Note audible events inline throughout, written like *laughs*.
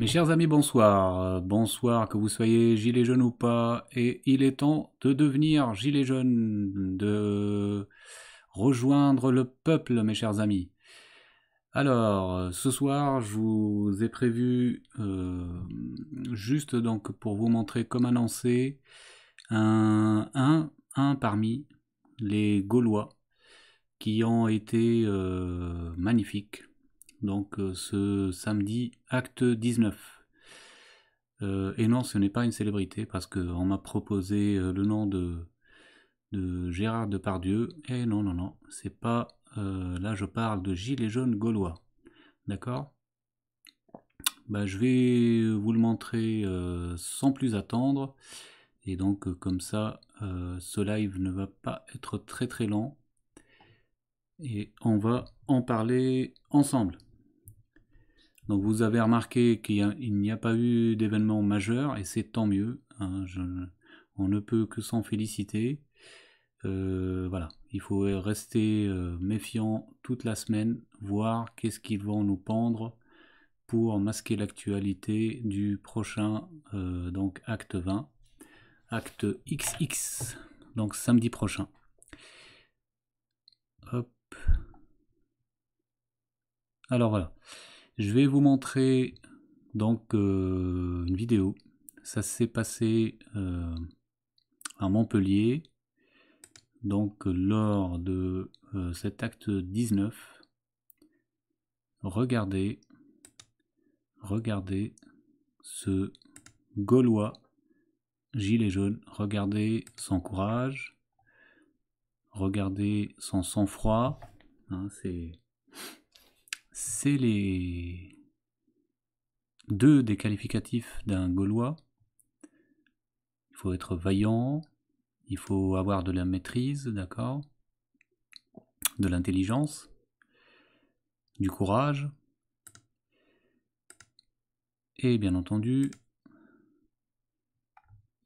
Mes chers amis, bonsoir. Bonsoir, que vous soyez gilets jaunes ou pas. Et il est temps de devenir gilets jaunes, de rejoindre le peuple, mes chers amis. Alors, ce soir, je vous ai prévu, euh, juste donc pour vous montrer comme annoncé, un, un, un parmi les Gaulois qui ont été euh, magnifiques donc euh, ce samedi, acte 19. Euh, et non, ce n'est pas une célébrité, parce qu'on m'a proposé euh, le nom de, de Gérard Depardieu, et non, non, non, c'est pas... là, je parle de Gilets jaunes gaulois, d'accord bah, je vais vous le montrer sans plus attendre. Et donc comme ça, ce live ne va pas être très très long. Et on va en parler ensemble. Donc vous avez remarqué qu'il n'y a, pas eu d'événement majeur et c'est tant mieux. Hein, on ne peut que s'en féliciter. Euh, voilà, il faut rester euh, méfiant toute la semaine, voir qu'est-ce qu'ils vont nous pendre pour masquer l'actualité du prochain euh, donc acte 20, acte XX, donc samedi prochain. Hop. Alors voilà. Je vais vous montrer donc euh, une vidéo. Ça s'est passé euh, à Montpellier, donc lors de euh, cet acte 19. Regardez, regardez ce Gaulois gilet jaune. Regardez son courage, regardez son sang-froid. Hein, c'est c'est les deux des qualificatifs d'un Gaulois. Il faut être vaillant, il faut avoir de la maîtrise, d'accord De l'intelligence, du courage, et bien entendu,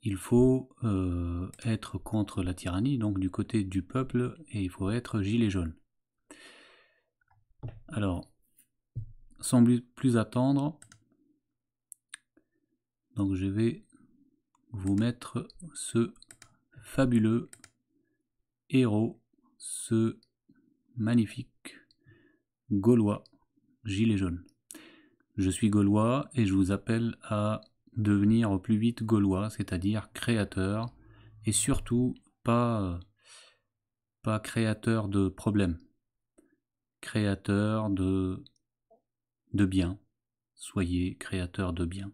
il faut euh, être contre la tyrannie, donc du côté du peuple, et il faut être gilet jaune. Alors, sans plus attendre, donc je vais vous mettre ce fabuleux héros, ce magnifique Gaulois, gilet jaune. Je suis Gaulois et je vous appelle à devenir au plus vite Gaulois, c'est-à-dire créateur, et surtout pas, pas créateur de problèmes, créateur de de bien. Soyez créateur de bien.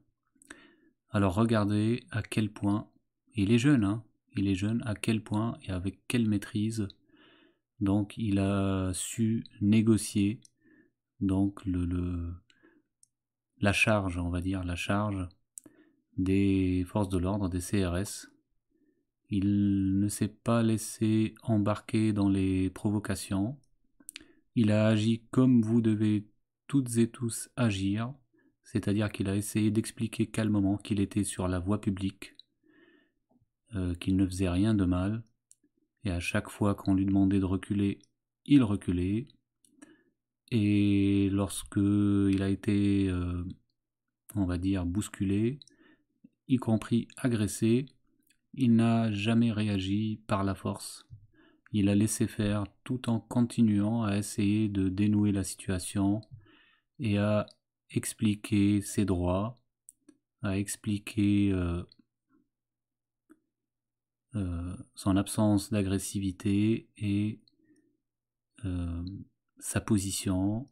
Alors regardez à quel point, il est jeune, hein, il est jeune, à quel point et avec quelle maîtrise, donc il a su négocier donc le, le la charge, on va dire, la charge des forces de l'ordre, des CRS. Il ne s'est pas laissé embarquer dans les provocations. Il a agi comme vous devez toutes et tous agir, c'est-à-dire qu'il a essayé d'expliquer calmement qu'il était sur la voie publique, euh, qu'il ne faisait rien de mal, et à chaque fois qu'on lui demandait de reculer, il reculait, et lorsque il a été, euh, on va dire, bousculé, y compris agressé, il n'a jamais réagi par la force. Il a laissé faire tout en continuant à essayer de dénouer la situation, et à expliquer ses droits, à expliquer euh, euh, son absence d'agressivité et euh, sa position,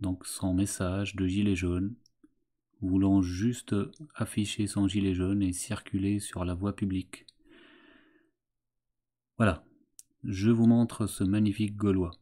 donc son message de gilet jaune, voulant juste afficher son gilet jaune et circuler sur la voie publique. Voilà, je vous montre ce magnifique Gaulois.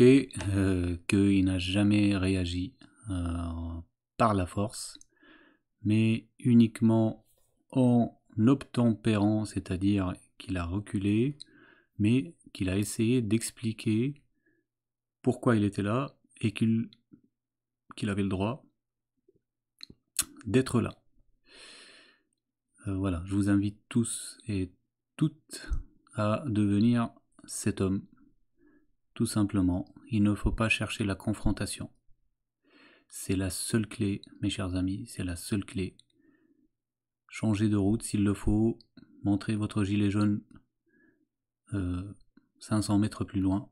Euh, qu'il n'a jamais réagi euh, par la force, mais uniquement en obtempérant, c'est-à-dire qu'il a reculé, mais qu'il a essayé d'expliquer pourquoi il était là et qu'il avait le droit d'être là. Euh, voilà, je vous invite tous et toutes à devenir cet homme tout simplement, il ne faut pas chercher la confrontation. C'est la seule clé, mes chers amis, c'est la seule clé. Changez de route s'il le faut, montrez votre gilet jaune 500 euh, mètres plus loin.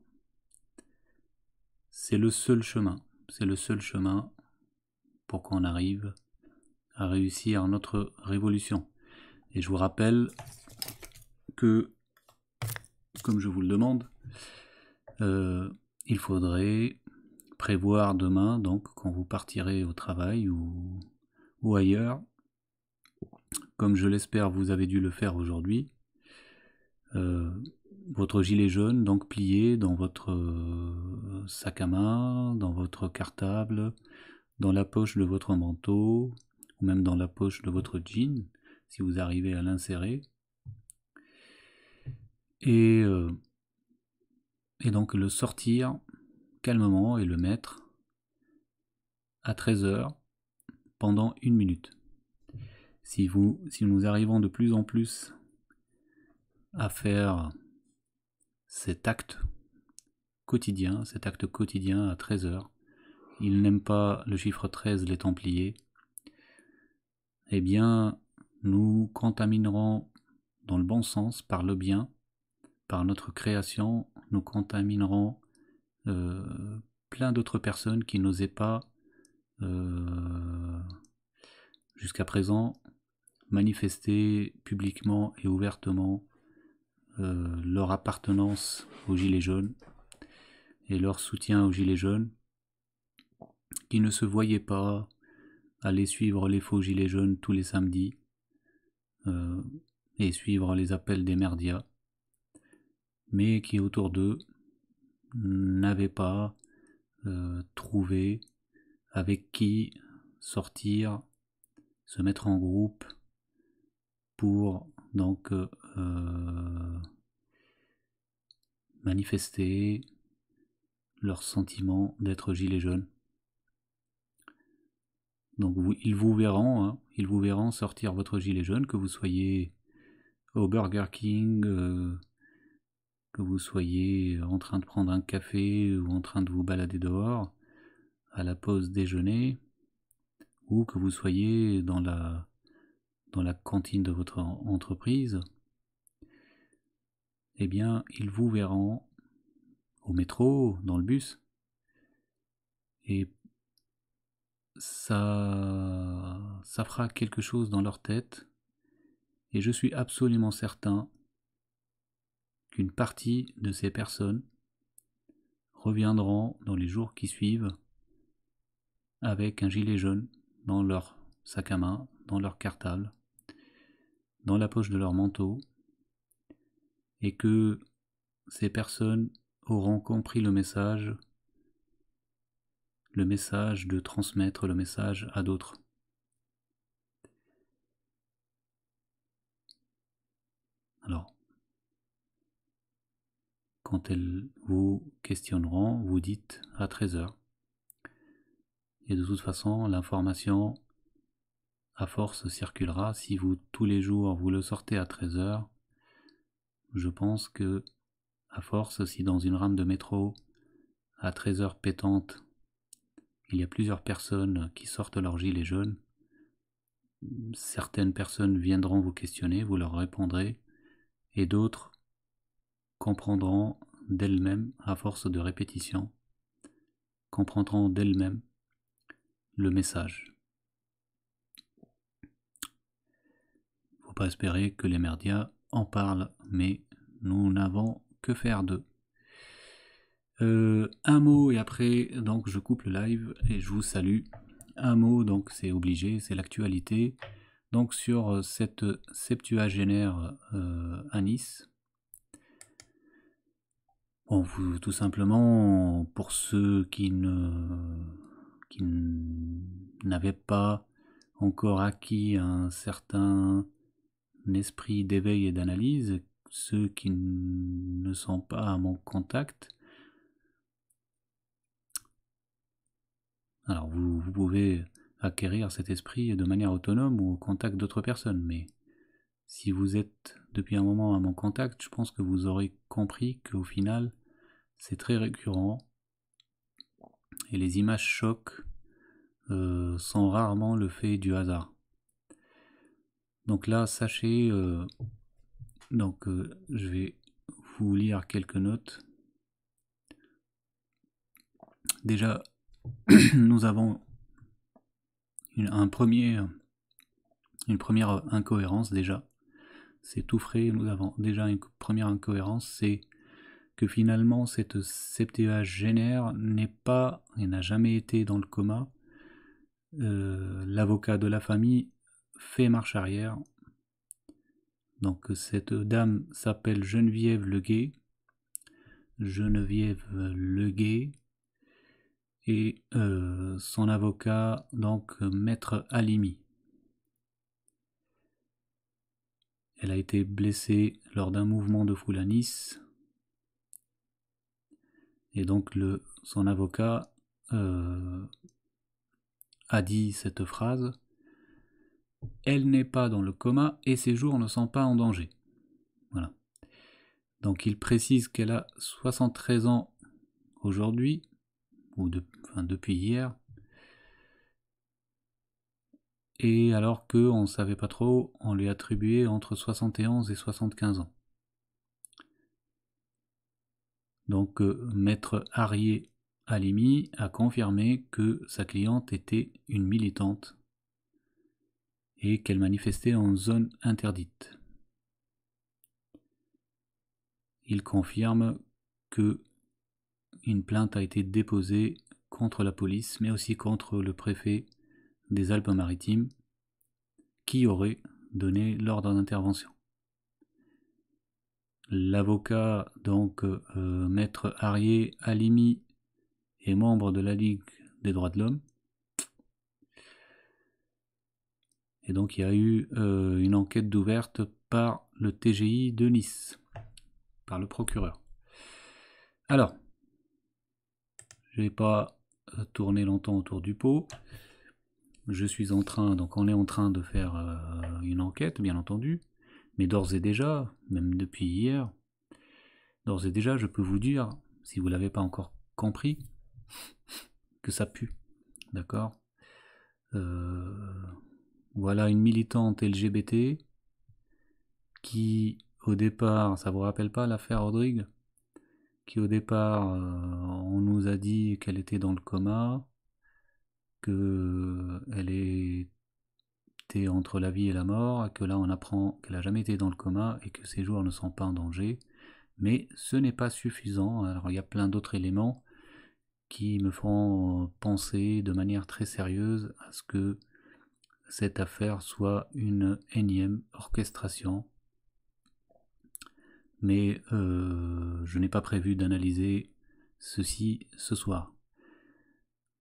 C'est le seul chemin, c'est le seul chemin pour qu'on arrive à réussir notre révolution. Et je vous rappelle que, comme je vous le demande, euh, il faudrait prévoir demain, donc quand vous partirez au travail ou, ailleurs, comme je l'espère vous avez dû le faire aujourd'hui, euh, votre gilet jaune donc plié dans votre euh, sac à main, dans votre cartable, dans la poche de votre manteau, ou même dans la poche de votre jean, si vous arrivez à l'insérer. Et et donc le sortir calmement et le mettre à 13 heures pendant une minute. Si, vous, si nous arrivons de plus en plus à faire cet acte quotidien, cet acte quotidien à 13 heures, il n'aime pas le chiffre 13, les Templiers, eh bien, nous contaminerons dans le bon sens, par le bien, par notre création nous contaminerons euh, plein d'autres personnes qui n'osaient pas euh, jusqu'à présent manifester publiquement et ouvertement euh, leur appartenance aux Gilets jaunes et leur soutien aux Gilets jaunes, qui ne se voyaient pas aller suivre les faux Gilets jaunes tous les samedis et suivre les appels des merdias mais qui autour d'eux n'avaient pas euh, trouvé avec qui sortir, se mettre en groupe pour donc euh, manifester leur sentiment d'être gilet jaune. Donc vous, ils vous verront, hein, ils vous verront sortir votre gilet jaune, que vous soyez au Burger King, euh, que vous soyez en train de prendre un café ou en train de vous balader dehors, à la pause déjeuner, ou que vous soyez dans la, dans la cantine de votre entreprise, eh bien, ils vous verront au métro, dans le bus, et ça, ça fera quelque chose dans leur tête, et je suis absolument certain qu'une partie de ces personnes reviendront dans les jours qui suivent avec un gilet jaune dans leur sac à main, dans leur cartable, dans la poche de leur manteau, et que ces personnes auront compris le message, le message de transmettre le message à d'autres. Alors, quand elles vous questionneront, vous dites à 13h. Et de toute façon, l'information à force circulera. Si vous tous les jours vous le sortez à 13h, je pense que à force, si dans une rame de métro, à 13h pétante, il y a plusieurs personnes qui sortent leur gilet jaune, certaines personnes viendront vous questionner, vous leur répondrez, et d'autres comprendront d'elles-mêmes à force de répétition, comprendront d'elles-mêmes le message. Faut pas espérer que les merdias en parlent, mais nous n'avons que faire d'eux. Euh, un mot et après, donc je coupe le live et je vous salue. Un mot, donc c'est obligé, c'est l'actualité. Donc sur euh, cette septuagénaire euh, à Nice, tout simplement, pour ceux qui ne qui n'avaient pas encore acquis un certain esprit d'éveil et d'analyse, ceux qui ne sont pas à mon contact, alors vous, vous pouvez acquérir cet esprit de manière autonome ou au contact d'autres personnes, mais si vous êtes depuis un moment à mon contact, je pense que vous aurez compris qu'au final, c'est très récurrent. Et les images chocs sont euh, rarement le fait du hasard. Donc là, sachez, euh, donc euh, je vais vous lire quelques notes. Déjà, *clears throat* nous avons une, une première incohérence déjà. C'est tout frais, nous avons déjà une première incohérence, c'est que finalement cette septuagénaire n'est pas et n'a jamais été dans le coma. Euh, l'avocat de la famille fait marche arrière. Donc cette dame s'appelle Geneviève Leguet. Geneviève Leguet. Et euh, son avocat, donc Maître Alimi. Elle a été blessée lors d'un mouvement de foule à Nice et donc le, son avocat euh, a dit cette phrase. Elle n'est pas dans le coma et ses jours ne sont pas en danger. Voilà. Donc il précise qu'elle a 73 ans aujourd'hui, ou depuis hier, et alors qu'on ne savait pas trop, on lui attribuait entre 71 et 75 ans. Donc euh, maître Arié Alimi a confirmé que sa cliente était une militante et qu'elle manifestait en zone interdite. Il confirme qu'une plainte a été déposée contre la police, mais aussi contre le préfet des Alpes-Maritimes, qui aurait donné l'ordre d'intervention l'avocat, donc euh, maître Arié Alimi, est membre de la Ligue des droits de l'homme. Et donc il y a eu euh, une enquête d'ouverte par le TGI de Nice, par le procureur. Alors, je vais pas euh, tourner longtemps autour du pot. Je suis en train, donc on est en train de faire une enquête, bien entendu. Mais d'ores et déjà, même depuis hier, d'ores et déjà, je peux vous dire, si vous ne l'avez pas encore compris, *laughs* que ça pue. D'accord euh, Voilà une militante LGBT qui, au départ, ça vous rappelle pas l'affaire Rodrigue Qui, au départ, euh, on nous a dit qu'elle était dans le coma, qu'elle est entre la vie et la mort, que là on apprend qu'elle n'a jamais été dans le coma et que ses jours ne sont pas en danger. Mais ce n'est pas suffisant. Alors il y a plein d'autres éléments qui me font penser de manière très sérieuse à ce que cette affaire soit une énième orchestration. Mais euh, je n'ai pas prévu d'analyser ceci ce soir.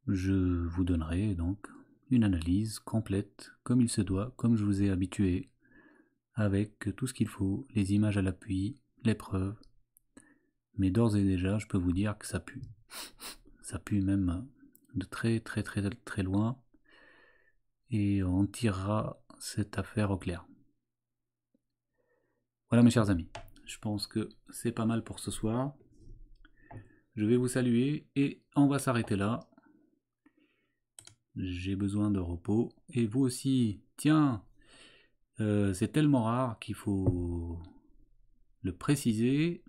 Je vous donnerai donc une analyse complète, comme il se doit, comme je vous ai habitué, avec tout ce qu'il faut, les images à l'appui, les preuves. Mais d'ores et déjà, je peux vous dire que ça pue. Ça pue même de très très très très loin. Et on tirera cette affaire au clair. Voilà mes chers amis, je pense que c'est pas mal pour ce soir. Je vais vous saluer et on va s'arrêter là j'ai besoin de repos. Et vous aussi, tiens, euh, c'est tellement rare qu'il faut le préciser.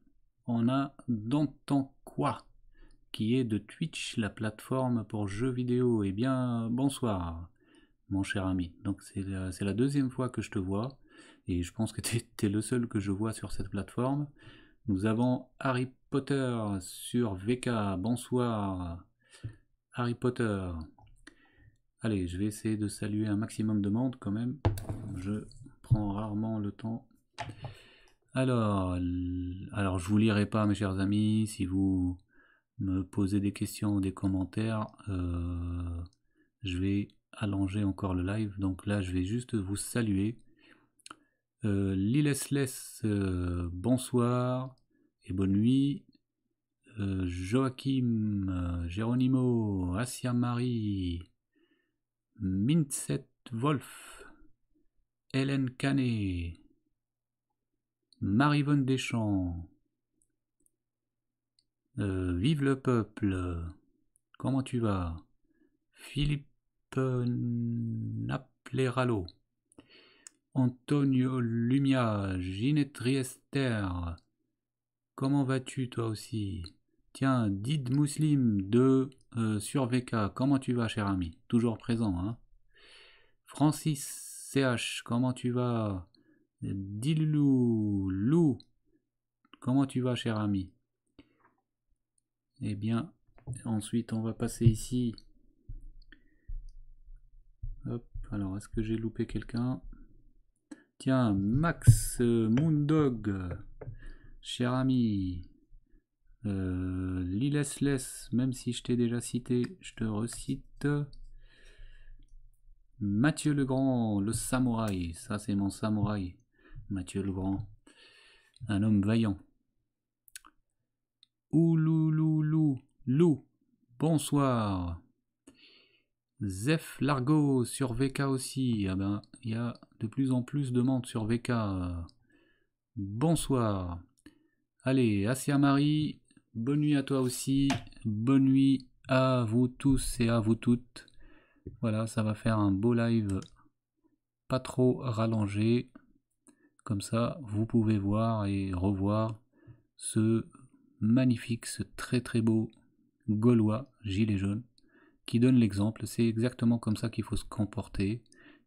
On a Dantan Quoi, qui est de Twitch, la plateforme pour jeux vidéo. Eh bien, bonsoir, mon cher ami. Donc, c'est la, la, deuxième fois que je te vois. Et je pense que *laughs* tu es le seul que je vois sur cette plateforme. Nous avons Harry Potter sur VK. Bonsoir. Harry Potter, Allez, je vais essayer de saluer un maximum de monde quand même. Je prends rarement le temps. Alors, alors je vous lirai pas mes chers amis, si vous me posez des questions ou des commentaires, euh, je vais allonger encore le live. Donc là, je vais juste vous saluer. Euh, euh bonsoir et bonne nuit. Euh, Joachim, Geronimo, Asia Marie, Mintset Wolf, Hélène Canet, Marivonne Deschamps, euh, Vive le peuple, comment tu vas Philippe euh, Napleralo, Antonio Lumia, Ginette Riester, comment vas-tu toi aussi Tiens, Did Muslim de euh, sur VK, comment tu vas, cher ami Toujours présent, hein Francis CH, comment tu vas Dilou, Lou, comment tu vas, cher ami Eh bien, ensuite, on va passer ici. Hop, alors, est-ce que j'ai loupé quelqu'un Tiens, Max Moondog, cher ami, euh, Lilessless, même si je t'ai déjà cité, je te recite. Mathieu Legrand, le samouraï. Ça, c'est mon samouraï. Mathieu Legrand. Un homme vaillant. Oulouloulou, Lou, Bonsoir. Zef Largo sur VK aussi. Ah ben, il y a de plus en plus de monde sur VK. Bonsoir. Allez, Asiamari, Marie, Bonne nuit à toi aussi. Bonne nuit à vous tous et à vous toutes. Voilà, ça va faire un beau live pas trop rallongé. Comme ça, vous pouvez voir et revoir ce magnifique, ce très très beau Gaulois gilet jaune qui donne l'exemple. C'est exactement comme ça qu'il faut se comporter.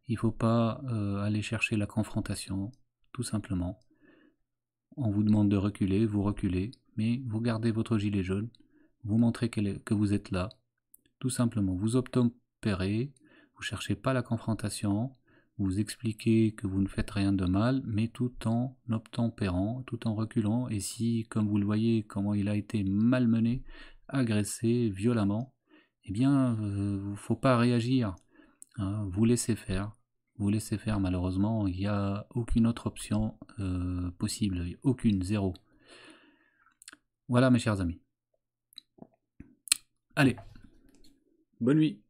Il ne faut pas euh, aller chercher la confrontation, tout simplement. On vous demande de reculer, vous reculez mais vous gardez votre gilet jaune, vous montrez que vous êtes là, tout simplement, vous obtempérez, vous cherchez pas la confrontation, vous expliquez que vous ne faites rien de mal, mais tout en obtempérant, tout en reculant, et si, comme vous le voyez, comment il a été malmené, agressé violemment, eh bien, ne euh, faut pas réagir. Hein. vous laissez faire. Vous laissez faire, malheureusement, il n'y a aucune autre option euh, possible, aucune, zéro. Voilà mes chers amis. Allez. Bonne nuit.